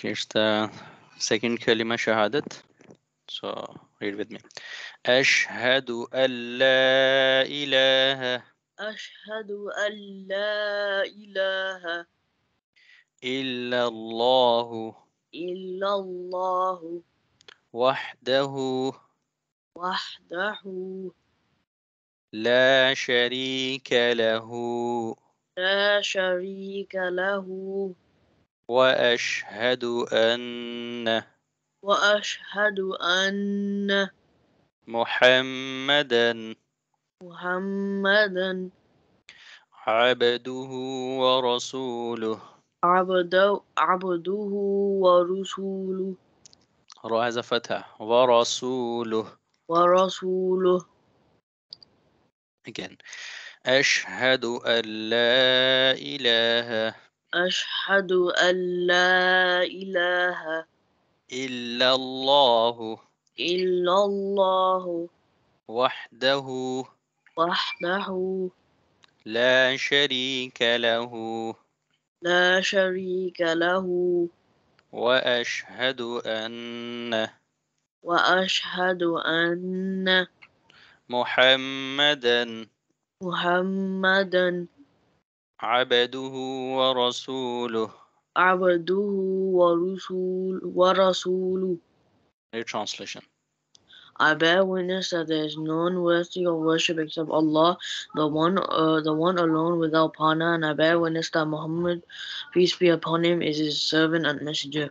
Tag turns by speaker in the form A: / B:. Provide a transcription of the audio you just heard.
A: here's the second kalima shahadat so read with me أشهد أن لا إله
B: أشهد أن لا إله
A: إلا الله
B: إلا الله
A: وحده
B: وحده
A: لا شريك له
B: لا شريك له
A: وأشهد أن
B: وأشهد أن
A: محمدا
B: محمدا
A: عبده ورسوله
B: عبده عبده ورسوله
A: راء زفتها ورسوله
B: ورسوله
A: again أشهد أن لا إله
B: أشهد أن لا إله
A: إلا الله
B: إلا الله
A: وحده
B: وحده
A: لا شريك له
B: لا شريك له
A: وأشهد أن
B: وأشهد أن
A: محمدا
B: محمدا
A: عبده ورسوله
B: عبده ورسول ورسوله
A: New translation
B: I bear witness that there is none worthy of worship except Allah, the one, uh, the one alone without partner, and I bear witness that Muhammad, peace be upon him, is his servant and messenger.